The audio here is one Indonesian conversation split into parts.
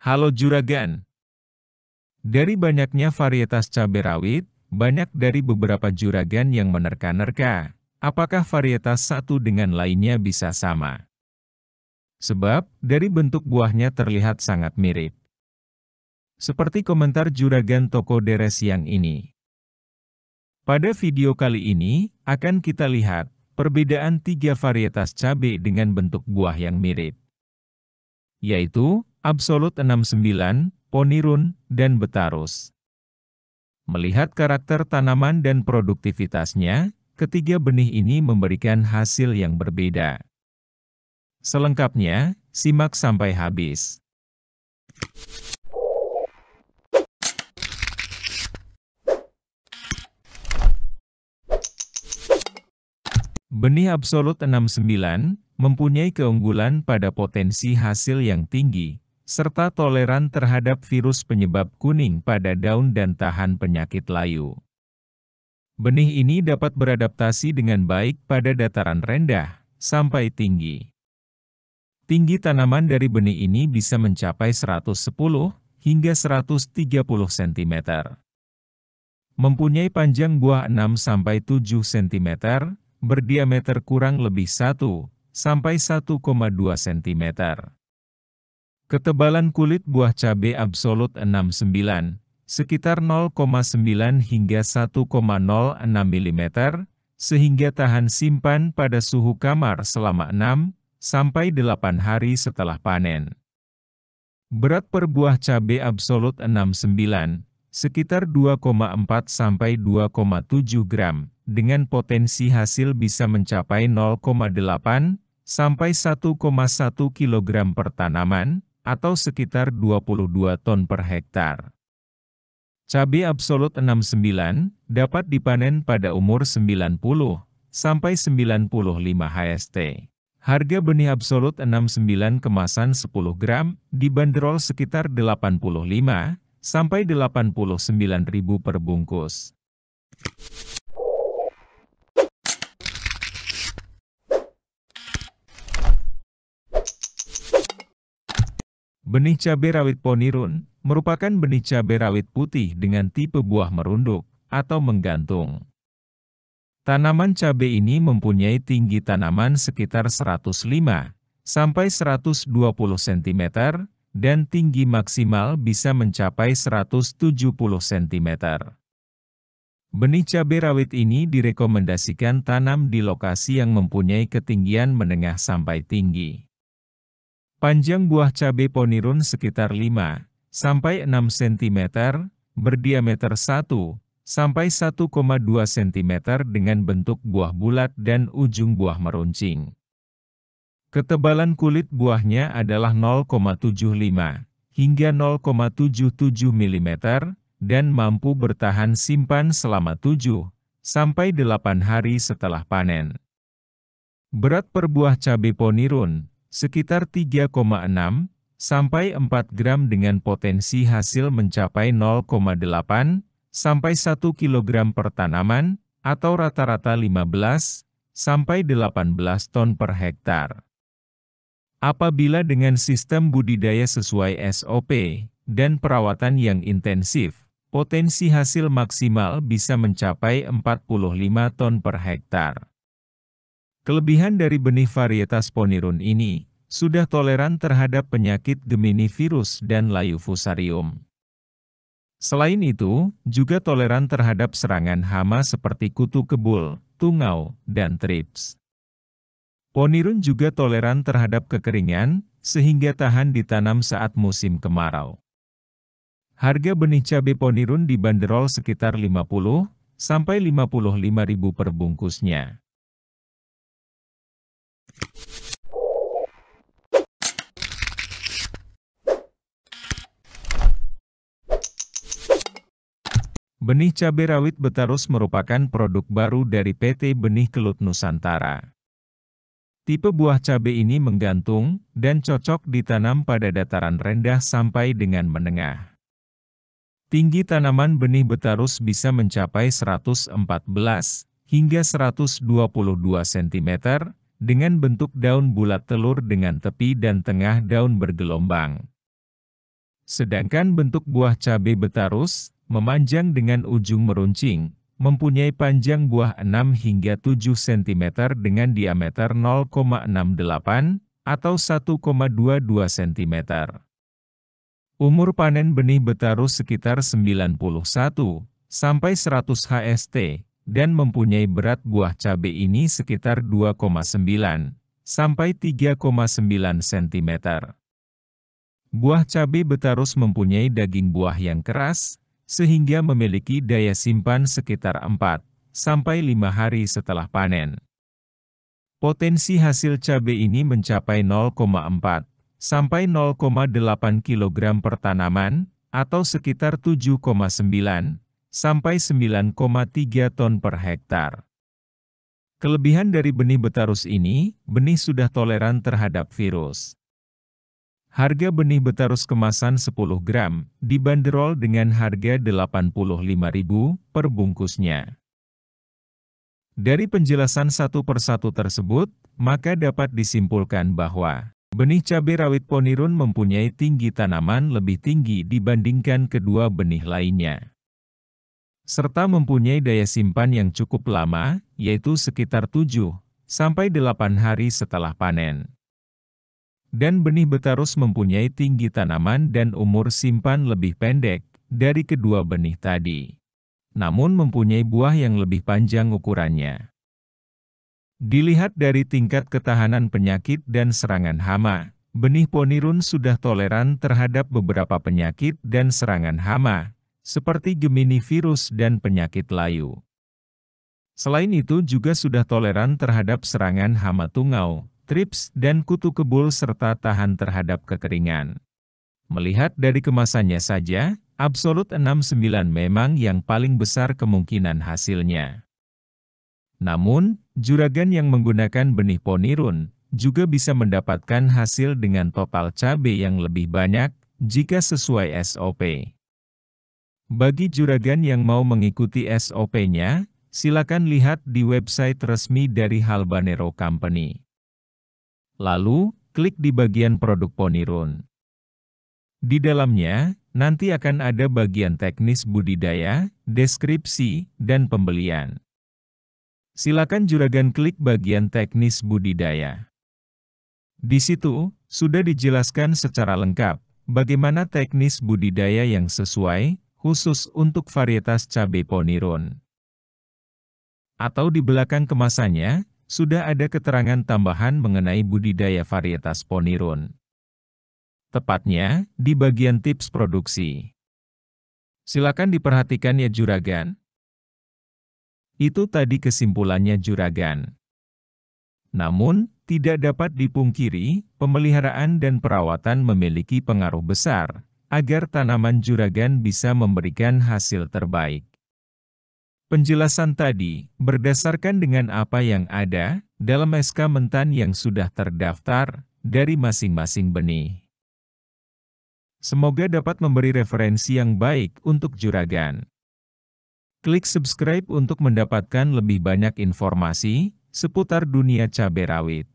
Halo juragan. Dari banyaknya varietas cabai rawit, banyak dari beberapa juragan yang menerka-nerka. Apakah varietas satu dengan lainnya bisa sama? Sebab, dari bentuk buahnya terlihat sangat mirip. Seperti komentar juragan toko deres yang ini. Pada video kali ini, akan kita lihat perbedaan tiga varietas cabai dengan bentuk buah yang mirip. Yaitu, Absolut 69, Ponirun, dan Betarus. Melihat karakter tanaman dan produktivitasnya, ketiga benih ini memberikan hasil yang berbeda. Selengkapnya, simak sampai habis. Benih absolut 69 mempunyai keunggulan pada potensi hasil yang tinggi, serta toleran terhadap virus penyebab kuning pada daun dan tahan penyakit layu. Benih ini dapat beradaptasi dengan baik pada dataran rendah sampai tinggi. Tinggi tanaman dari benih ini bisa mencapai 110 hingga 130 cm. Mempunyai panjang buah 6 sampai 7 cm, berdiameter kurang lebih 1 sampai 1,2 cm. Ketebalan kulit buah cabai absolut 69, sekitar 0,9 hingga 1,06 mm, sehingga tahan simpan pada suhu kamar selama 6 sampai 8 hari setelah panen. Berat per buah cabai absolut 69, sekitar 2,4 sampai 2,7 gram, dengan potensi hasil bisa mencapai 0,8 sampai 1,1 kg per tanaman, atau sekitar 22 ton per hektar. Cabai absolut 69 dapat dipanen pada umur 90 sampai 95 HST. Harga benih absolut 69 kemasan 10 gram dibanderol sekitar 85 sampai 89 ribu per bungkus. Benih cabai rawit ponirun merupakan benih cabai rawit putih dengan tipe buah merunduk atau menggantung. Tanaman cabai ini mempunyai tinggi tanaman sekitar 105 sampai 120 cm dan tinggi maksimal bisa mencapai 170 cm. Benih cabai rawit ini direkomendasikan tanam di lokasi yang mempunyai ketinggian menengah sampai tinggi. Panjang buah cabai ponirun sekitar 5 sampai 6 cm, berdiameter 1 sampai 1,2 cm dengan bentuk buah bulat dan ujung buah meruncing. Ketebalan kulit buahnya adalah 0,75 hingga 0,77 mm dan mampu bertahan simpan selama 7 sampai 8 hari setelah panen. Berat per buah cabai ponirun sekitar 3,6 sampai 4 gram dengan potensi hasil mencapai 0,8 sampai 1 kg per tanaman atau rata-rata 15 sampai 18 ton per hektar. Apabila dengan sistem budidaya sesuai SOP dan perawatan yang intensif, potensi hasil maksimal bisa mencapai 45 ton per hektare. Kelebihan dari benih varietas Ponirun ini sudah toleran terhadap penyakit Gemini virus dan layu fusarium. Selain itu, juga toleran terhadap serangan hama seperti kutu kebul, tungau, dan trips. Ponirun juga toleran terhadap kekeringan, sehingga tahan ditanam saat musim kemarau. Harga benih cabai ponirun dibanderol sekitar 50 sampai 55 ribu per bungkusnya. Benih cabai rawit Betarus merupakan produk baru dari PT Benih Kelut Nusantara. Tipe buah cabai ini menggantung dan cocok ditanam pada dataran rendah sampai dengan menengah. Tinggi tanaman benih Betarus bisa mencapai 114 hingga 122 cm dengan bentuk daun bulat telur dengan tepi dan tengah daun bergelombang. Sedangkan bentuk buah cabai Betarus memanjang dengan ujung meruncing, mempunyai panjang buah 6 hingga 7 cm dengan diameter 0,68 atau 1,22 cm. Umur panen benih betarus sekitar 91 sampai 100 HST dan mempunyai berat buah cabai ini sekitar 2,9 sampai 3,9 cm. Buah cabai betarus mempunyai daging buah yang keras, sehingga memiliki daya simpan sekitar 4 sampai 5 hari setelah panen. Potensi hasil cabai ini mencapai 0,4 sampai 0,8 kg per tanaman atau sekitar 7,9 sampai 9,3 ton per hektar. Kelebihan dari benih betarus ini, benih sudah toleran terhadap virus. Harga benih betarus kemasan 10 gram dibanderol dengan harga Rp85.000 per bungkusnya. Dari penjelasan satu persatu tersebut, maka dapat disimpulkan bahwa benih cabai rawit ponirun mempunyai tinggi tanaman lebih tinggi dibandingkan kedua benih lainnya serta mempunyai daya simpan yang cukup lama, yaitu sekitar 7 sampai 8 hari setelah panen dan benih betarus mempunyai tinggi tanaman dan umur simpan lebih pendek dari kedua benih tadi. Namun mempunyai buah yang lebih panjang ukurannya. Dilihat dari tingkat ketahanan penyakit dan serangan hama, benih ponirun sudah toleran terhadap beberapa penyakit dan serangan hama, seperti gemini virus dan penyakit layu. Selain itu juga sudah toleran terhadap serangan hama tungau, trips, dan kutu kebul serta tahan terhadap kekeringan. Melihat dari kemasannya saja, Absolut 69 memang yang paling besar kemungkinan hasilnya. Namun, juragan yang menggunakan benih ponirun, juga bisa mendapatkan hasil dengan total cabai yang lebih banyak, jika sesuai SOP. Bagi juragan yang mau mengikuti SOP-nya, silakan lihat di website resmi dari Halbanero Company. Lalu, klik di bagian produk Ponirun. Di dalamnya, nanti akan ada bagian teknis budidaya, deskripsi, dan pembelian. Silakan juragan klik bagian teknis budidaya. Di situ, sudah dijelaskan secara lengkap, bagaimana teknis budidaya yang sesuai, khusus untuk varietas cabai ponirun. Atau di belakang kemasannya, sudah ada keterangan tambahan mengenai budidaya varietas ponirun. Tepatnya, di bagian tips produksi. Silakan diperhatikan ya juragan. Itu tadi kesimpulannya juragan. Namun, tidak dapat dipungkiri, pemeliharaan dan perawatan memiliki pengaruh besar, agar tanaman juragan bisa memberikan hasil terbaik. Penjelasan tadi berdasarkan dengan apa yang ada dalam SK Mentan yang sudah terdaftar dari masing-masing benih. Semoga dapat memberi referensi yang baik untuk juragan. Klik subscribe untuk mendapatkan lebih banyak informasi seputar dunia cabai rawit.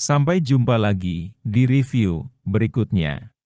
Sampai jumpa lagi di review berikutnya.